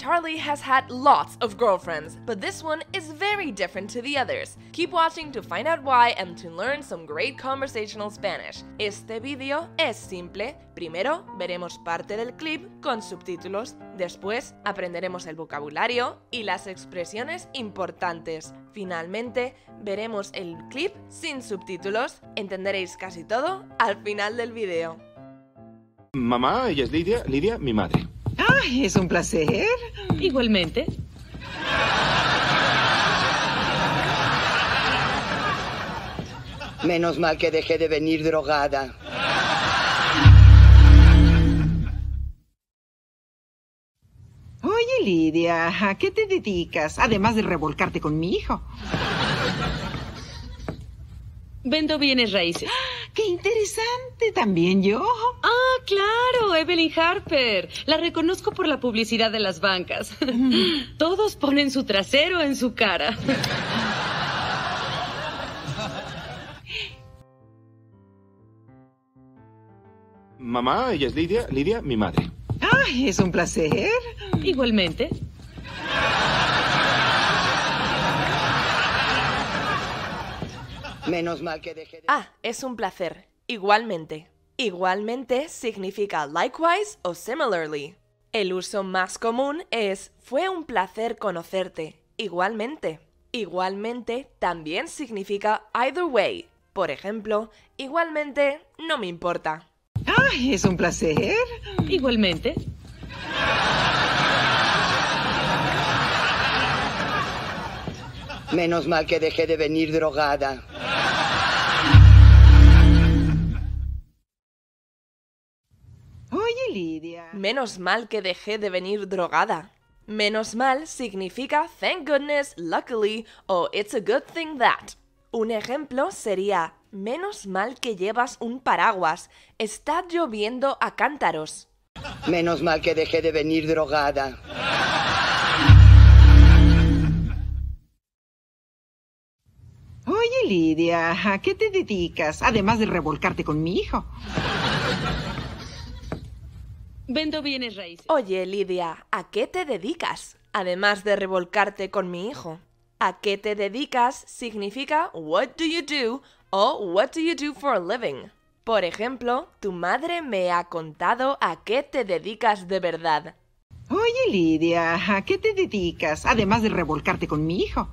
Charlie has had lots of girlfriends, but this one is very different to the others. Keep watching to find out why and to learn some great conversational Spanish. Este video es simple. Primero veremos parte del clip con subtítulos, después aprenderemos el vocabulario y las expresiones importantes. Finalmente veremos el clip sin subtítulos, entenderéis casi todo al final del video. Mamá, ella es Lidia, Lidia, mi madre es un placer. Igualmente. Menos mal que dejé de venir drogada. Oye, Lidia, ¿a qué te dedicas? Además de revolcarte con mi hijo. Vendo bienes raíces. ¡Ah! ¡Qué interesante! ¿También yo? Ah, claro, Evelyn Harper. La reconozco por la publicidad de las bancas. Mm. Todos ponen su trasero en su cara. Mamá, ella es Lidia. Lidia, mi madre. ¡Ay, es un placer! Igualmente. Menos mal que dejé de... Ah, es un placer. Igualmente. Igualmente significa likewise o similarly. El uso más común es fue un placer conocerte. Igualmente. Igualmente también significa either way. Por ejemplo, igualmente no me importa. Ah, es un placer! Igualmente. Menos mal que dejé de venir drogada. Menos mal que dejé de venir drogada. Menos mal significa thank goodness, luckily o it's a good thing that. Un ejemplo sería menos mal que llevas un paraguas, está lloviendo a cántaros. Menos mal que dejé de venir drogada. Oye, Lidia, ¿a qué te dedicas? Además de revolcarte con mi hijo. Vendo bienes raíces. Oye, Lidia, ¿a qué te dedicas? Además de revolcarte con mi hijo. ¿A qué te dedicas? significa what do you do o what do you do for a living. Por ejemplo, tu madre me ha contado a qué te dedicas de verdad. Oye, Lidia, ¿a qué te dedicas? Además de revolcarte con mi hijo.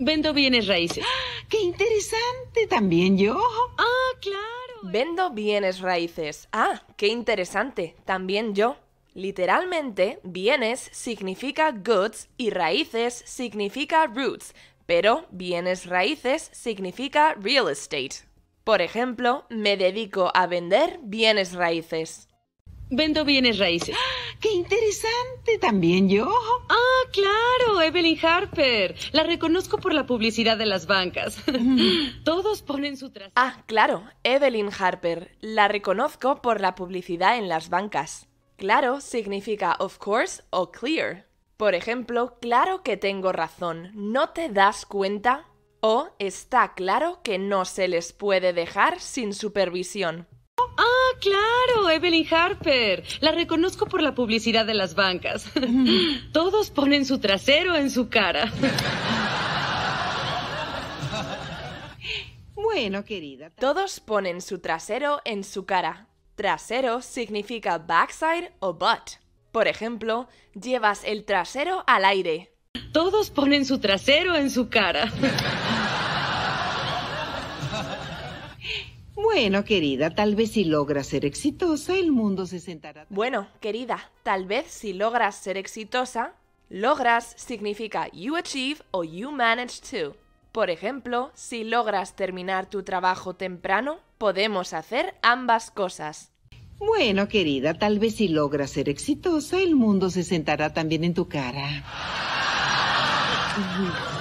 Vendo bienes raíces. ¡Ah! ¡Qué interesante! También yo. Ah, claro. Vendo bienes raíces. Ah, qué interesante. También yo. Literalmente, bienes significa goods y raíces significa roots, pero bienes raíces significa real estate. Por ejemplo, me dedico a vender bienes raíces. Vendo bienes raíces. ¡Ah! ¡Qué interesante! ¿También yo? Ah, claro, Evelyn Harper. La reconozco por la publicidad de las bancas. Mm. Todos ponen su trasero. Ah, claro, Evelyn Harper. La reconozco por la publicidad en las bancas. Claro significa of course o clear. Por ejemplo, claro que tengo razón, ¿no te das cuenta? O está claro que no se les puede dejar sin supervisión. Ah, Ah, claro, Evelyn Harper. La reconozco por la publicidad de las bancas. Todos ponen su trasero en su cara. Bueno, querida. Todos ponen su trasero en su cara. Trasero significa backside o butt. Por ejemplo, llevas el trasero al aire. Todos ponen su trasero en su cara. Bueno, querida, tal vez si logras ser exitosa, el mundo se sentará. Bueno, querida, tal vez si logras ser exitosa, logras significa you achieve o you manage to. Por ejemplo, si logras terminar tu trabajo temprano, podemos hacer ambas cosas. Bueno, querida, tal vez si logras ser exitosa, el mundo se sentará también en tu cara.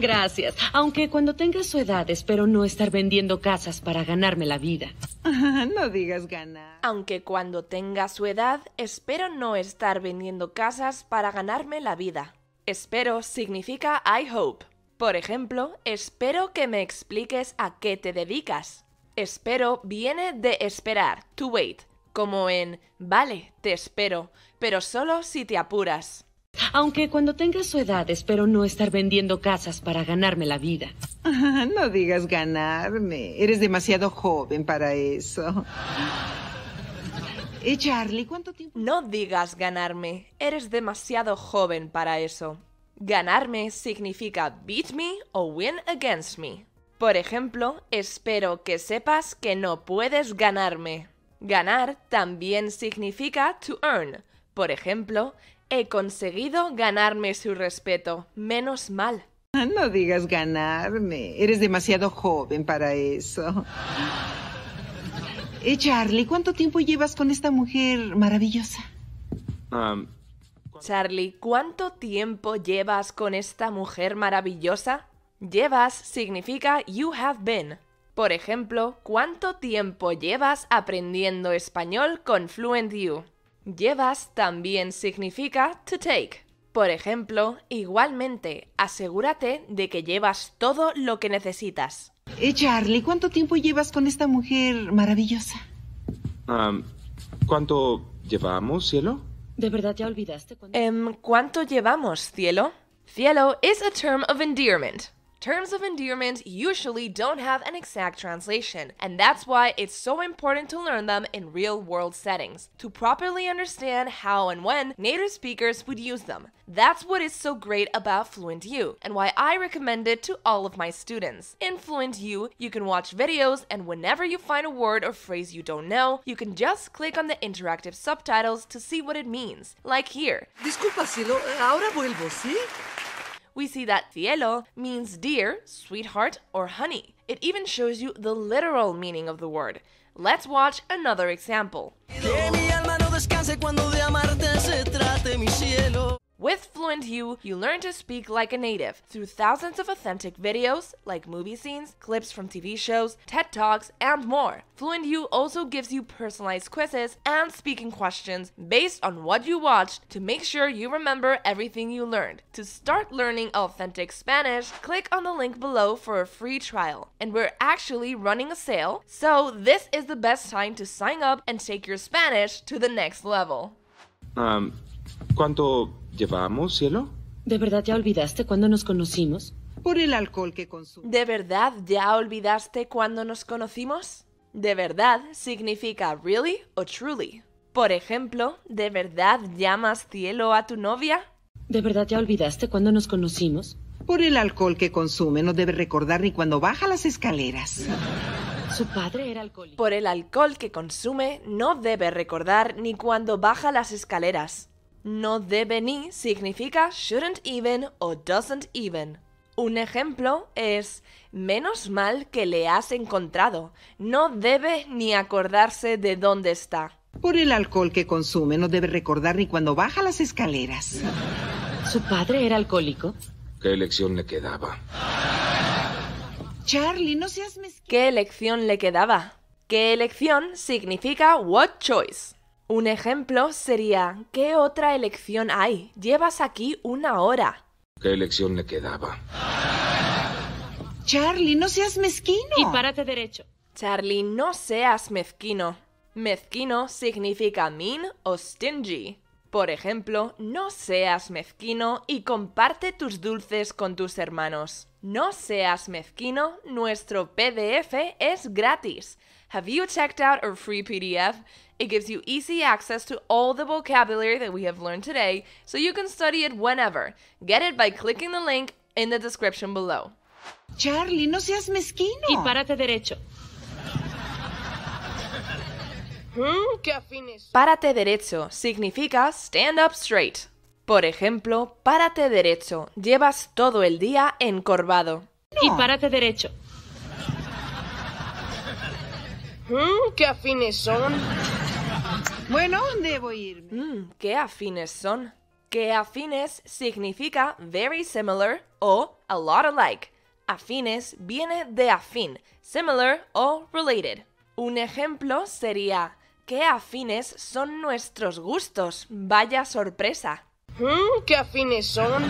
Gracias. Aunque cuando tenga su edad espero no estar vendiendo casas para ganarme la vida. Ah, no digas ganar. Aunque cuando tenga su edad espero no estar vendiendo casas para ganarme la vida. Espero significa I hope. Por ejemplo, espero que me expliques a qué te dedicas. Espero viene de esperar, to wait, como en vale, te espero, pero solo si te apuras. Aunque cuando tenga su edad espero no estar vendiendo casas para ganarme la vida. Ah, no digas ganarme. Eres demasiado joven para eso. ¿Y eh, Charlie, cuánto tiempo? No digas ganarme. Eres demasiado joven para eso. Ganarme significa beat me o win against me. Por ejemplo, espero que sepas que no puedes ganarme. Ganar también significa to earn. Por ejemplo, He conseguido ganarme su respeto. Menos mal. Ah, no digas ganarme. Eres demasiado joven para eso. Eh, Charlie, ¿cuánto tiempo llevas con esta mujer maravillosa? Charlie, ¿cuánto tiempo llevas con esta mujer maravillosa? Llevas significa you have been. Por ejemplo, ¿cuánto tiempo llevas aprendiendo español con Fluent You? Llevas también significa to take. Por ejemplo, igualmente, asegúrate de que llevas todo lo que necesitas. Eh, Charlie, ¿cuánto tiempo llevas con esta mujer maravillosa? ¿Cuánto llevamos, cielo? ¿De verdad ya olvidaste? Cuando... Em, ¿Cuánto llevamos, cielo? Cielo is a term of endearment. Terms of endearment usually don't have an exact translation, and that's why it's so important to learn them in real world settings, to properly understand how and when native speakers would use them. That's what is so great about FluentU, and why I recommend it to all of my students. In FluentU, you can watch videos, and whenever you find a word or phrase you don't know, you can just click on the interactive subtitles to see what it means, like here. Disculpa, Silo, ahora vuelvo, ¿sí? we see that cielo means dear, sweetheart, or honey. It even shows you the literal meaning of the word. Let's watch another example. With Fluent You, you learn to speak like a native through thousands of authentic videos like movie scenes, clips from TV shows, TED Talks, and more. Fluent You also gives you personalized quizzes and speaking questions based on what you watched to make sure you remember everything you learned. To start learning authentic Spanish, click on the link below for a free trial. And we're actually running a sale, so this is the best time to sign up and take your Spanish to the next level. Um ¿Cuánto llevamos, cielo? ¿De verdad ya olvidaste cuándo nos conocimos? Por el alcohol que consume. ¿De verdad ya olvidaste cuándo nos conocimos? De verdad significa really o truly. Por ejemplo, ¿de verdad llamas cielo a tu novia? ¿De verdad ya olvidaste cuándo nos conocimos? Por el alcohol que consume, no debe recordar ni cuando baja las escaleras. Su padre era alcohólico. Por el alcohol que consume, no debe recordar ni cuando baja las escaleras. No debe ni significa shouldn't even o doesn't even. Un ejemplo es menos mal que le has encontrado. No debe ni acordarse de dónde está. Por el alcohol que consume, no debe recordar ni cuando baja las escaleras. ¿Su padre era alcohólico? ¿Qué elección le quedaba? Charlie, no seas mezquino. ¿Qué elección le quedaba? ¿Qué elección significa what choice? Un ejemplo sería, ¿qué otra elección hay? Llevas aquí una hora. ¿Qué elección le quedaba? Charlie, no seas mezquino. Y párate derecho. Charlie, no seas mezquino. Mezquino significa mean o stingy. Por ejemplo, no seas mezquino y comparte tus dulces con tus hermanos. No seas mezquino, nuestro PDF es gratis. Have you checked out our free PDF? It gives you easy access to all the vocabulary that we have learned today, so you can study it whenever. Get it by clicking the link in the description below. Charlie, no seas mezquino. Y párate derecho. ¡Qué afines! Párate derecho significa stand up straight. Por ejemplo, párate derecho, llevas todo el día encorvado. Y párate derecho. ¡Qué afines son! Bueno, debo irme. Mm, ¡Qué afines son! ¡Qué afines significa very similar o a lot alike. Afines viene de afín, similar o related. Un ejemplo sería qué afines son nuestros gustos. Vaya sorpresa. Hmm, ¿Qué afines son?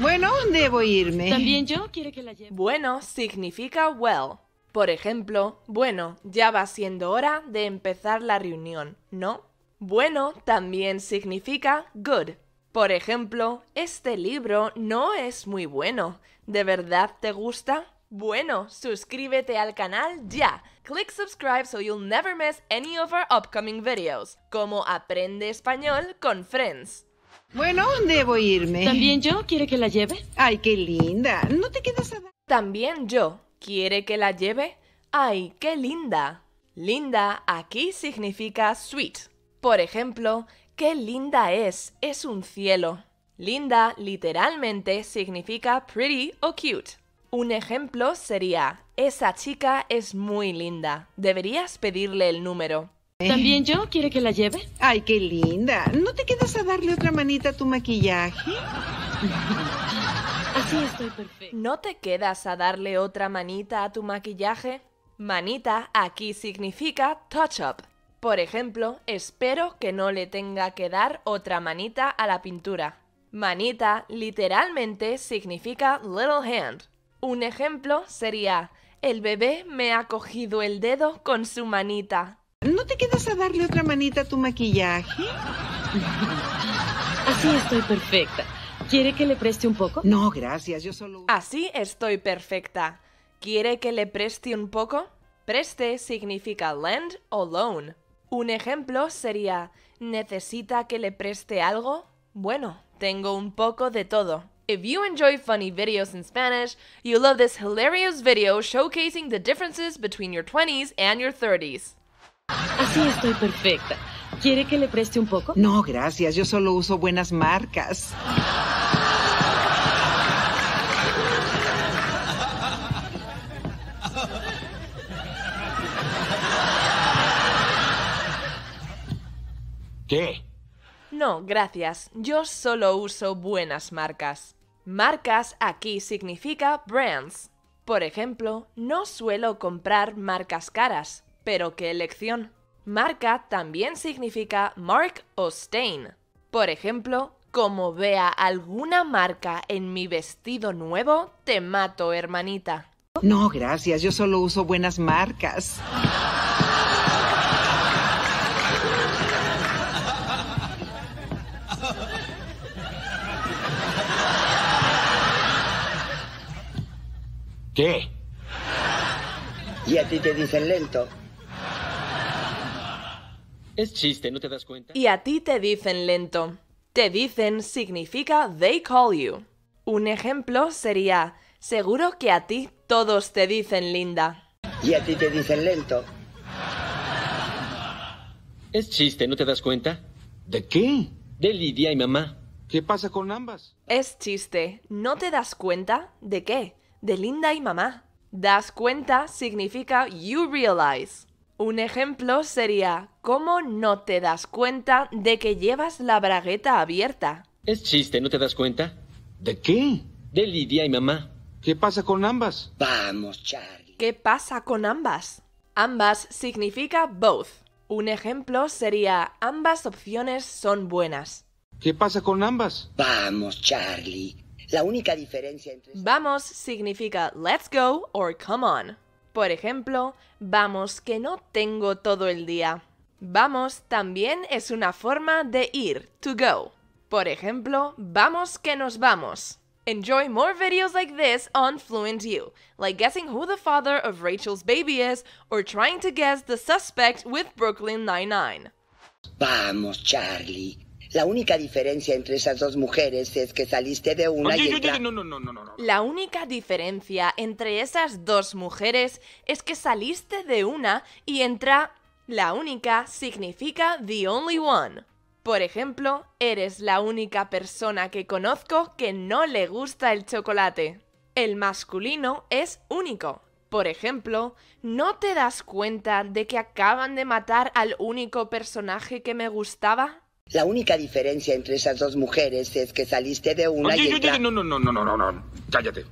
Bueno, debo irme. ¿También yo? que la lleve? Bueno significa well. Por ejemplo, bueno, ya va siendo hora de empezar la reunión, ¿no? Bueno también significa good. Por ejemplo, este libro no es muy bueno. ¿De verdad te gusta? Bueno, suscríbete al canal ya. Click subscribe so you'll never miss any of our upcoming videos, como Aprende Español con Friends. Bueno, debo irme. ¿También yo? ¿Quiere que la lleve? Ay, qué linda. No te quedas a... También yo. ¿Quiere que la lleve? Ay, qué linda. Linda aquí significa sweet. Por ejemplo, qué linda es, es un cielo. Linda literalmente significa pretty o cute. Un ejemplo sería, esa chica es muy linda, deberías pedirle el número. ¿También yo? ¿Quiere que la lleve? Ay, qué linda. ¿No te quedas a darle otra manita a tu maquillaje? Así estoy perfecta. ¿No te quedas a darle otra manita a tu maquillaje? Manita aquí significa touch up. Por ejemplo, espero que no le tenga que dar otra manita a la pintura. Manita literalmente significa little hand, un ejemplo sería, el bebé me ha cogido el dedo con su manita. ¿No te quedas a darle otra manita a tu maquillaje? Así estoy perfecta. ¿Quiere que le preste un poco? No, gracias, yo solo... Así estoy perfecta. ¿Quiere que le preste un poco? Preste significa lend o loan. Un ejemplo sería, ¿necesita que le preste algo? Bueno, tengo un poco de todo. If you enjoy funny videos in Spanish, you love this hilarious video showcasing the differences between your 20s and your 30s. Así estoy perfecta. ¿Quiere que le preste un poco? No, gracias. Yo solo uso buenas marcas. ¿Qué? No, gracias. Yo solo uso buenas marcas. Marcas aquí significa brands. Por ejemplo, no suelo comprar marcas caras, pero qué elección. Marca también significa mark o stain. Por ejemplo, como vea alguna marca en mi vestido nuevo, te mato, hermanita. No, gracias, yo solo uso buenas marcas. ¿Qué? Y a ti te dicen lento. Es chiste, ¿no te das cuenta? Y a ti te dicen lento. Te dicen significa they call you. Un ejemplo sería, seguro que a ti todos te dicen linda. Y a ti te dicen lento. Es chiste, ¿no te das cuenta? ¿De qué? De Lidia y mamá. ¿Qué pasa con ambas? Es chiste, ¿no te das cuenta de qué? de Linda y mamá. Das cuenta significa you realize. Un ejemplo sería, ¿cómo no te das cuenta de que llevas la bragueta abierta? Es chiste, ¿no te das cuenta? ¿De qué? De Lidia y mamá. ¿Qué pasa con ambas? Vamos, Charlie. ¿Qué pasa con ambas? Ambas significa both. Un ejemplo sería, ambas opciones son buenas. ¿Qué pasa con ambas? Vamos, Charlie. La única diferencia entre... Vamos significa let's go or come on. Por ejemplo, vamos que no tengo todo el día. Vamos también es una forma de ir, to go. Por ejemplo, vamos que nos vamos. Enjoy more videos like this on Fluent like guessing who the father of Rachel's baby is or trying to guess the suspect with Brooklyn 99 Vamos, Charlie. La única diferencia entre esas dos mujeres es que saliste de una y La única diferencia entre esas dos mujeres es que saliste de una y entra la única significa the only one. Por ejemplo, eres la única persona que conozco que no le gusta el chocolate. El masculino es único. Por ejemplo, ¿no te das cuenta de que acaban de matar al único personaje que me gustaba? La única diferencia entre esas dos mujeres es que saliste de una y otra... No, no, no, no, no, no, no, cállate.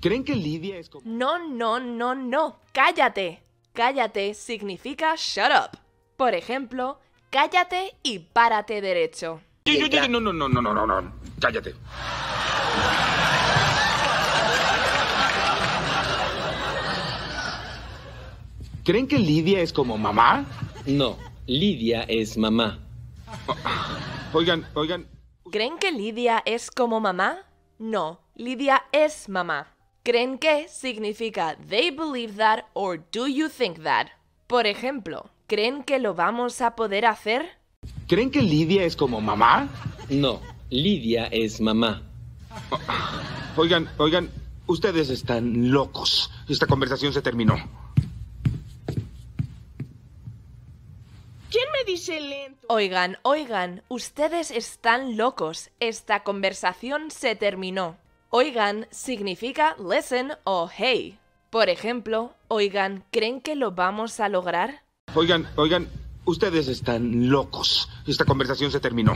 ¿Creen que Lidia es como... No, no, no, no, cállate. Cállate significa shut up. Por ejemplo, cállate y párate derecho. No, no, no, no, no, no, cállate. ¿Creen que Lidia es como mamá? No, Lidia es mamá. Oigan, oigan. ¿Creen que Lidia es como mamá? No, Lidia es mamá. ¿Creen que significa they believe that or do you think that? Por ejemplo, ¿creen que lo vamos a poder hacer? ¿Creen que Lidia es como mamá? No, Lidia es mamá. Oigan, oigan, ustedes están locos. Esta conversación se terminó. lento? Oigan, oigan, ustedes están locos. Esta conversación se terminó. Oigan significa listen o hey. Por ejemplo, oigan, ¿creen que lo vamos a lograr? Oigan, oigan, ustedes están locos. Esta conversación se terminó.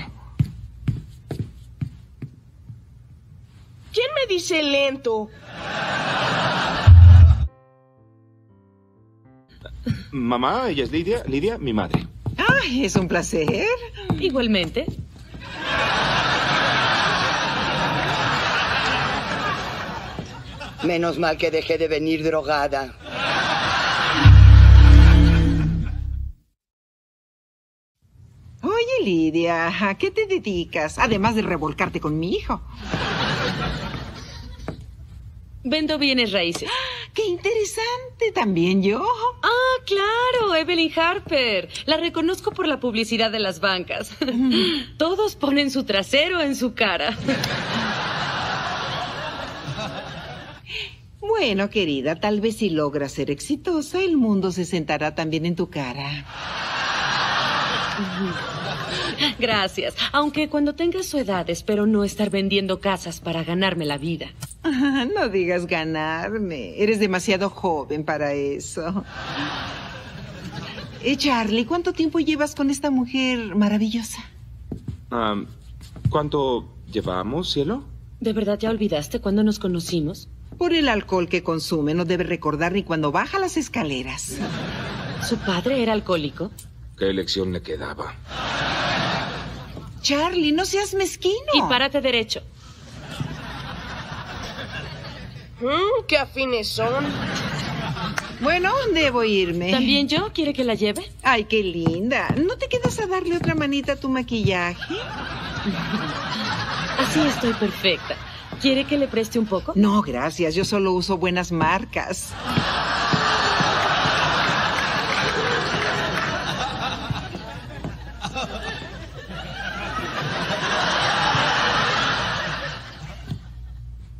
¿Quién me dice lento? Mamá, ella es Lidia, Lidia, mi madre es un placer. Igualmente. Menos mal que dejé de venir drogada. Oye, Lidia, ¿a qué te dedicas? Además de revolcarte con mi hijo. Vendo bienes raíces. ¡Ah! ¡Qué interesante! ¿También yo? Ah, claro, Evelyn Harper. La reconozco por la publicidad de las bancas. Todos ponen su trasero en su cara. Bueno, querida, tal vez si logras ser exitosa, el mundo se sentará también en tu cara. Gracias. Aunque cuando tenga su edad espero no estar vendiendo casas para ganarme la vida. no digas ganarme. Eres demasiado joven para eso. Eh, Charlie, ¿cuánto tiempo llevas con esta mujer maravillosa? ¿Cuánto llevamos, cielo? ¿De verdad ya olvidaste cuándo nos conocimos? Por el alcohol que consume, no debe recordar ni cuando baja las escaleras. ¿Su padre era alcohólico? ¿Qué elección le quedaba? Charlie, no seas mezquino. Y párate derecho. Mm, ¡Qué afines son! Bueno, debo irme. ¿También yo? ¿Quiere que la lleve? Ay, qué linda. ¿No te quedas a darle otra manita a tu maquillaje? Así estoy perfecta. ¿Quiere que le preste un poco? No, gracias. Yo solo uso buenas marcas.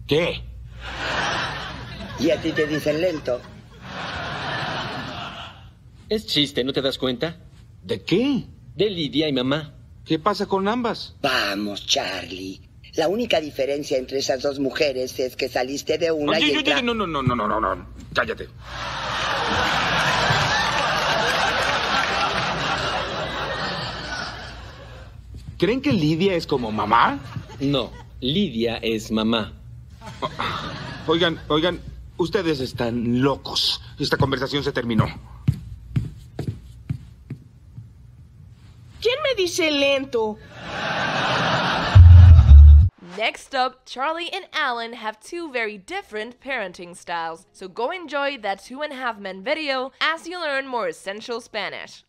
¿Qué? Y a ti te dicen lento. Es chiste, ¿no te das cuenta? ¿De qué? De Lidia y mamá. ¿Qué pasa con ambas? Vamos, Charlie. La única diferencia entre esas dos mujeres es que saliste de una y oye, oye, no, no, no, no, no, no, no. Cállate. ¿Creen que Lidia es como mamá? No, Lidia es mamá. Oigan, oigan, Ustedes están locos. Esta conversación se terminó. ¿Quién me dice lento? Next up, Charlie and Alan have two very different parenting styles, so go enjoy that Two and a Half Men video as you learn more essential Spanish.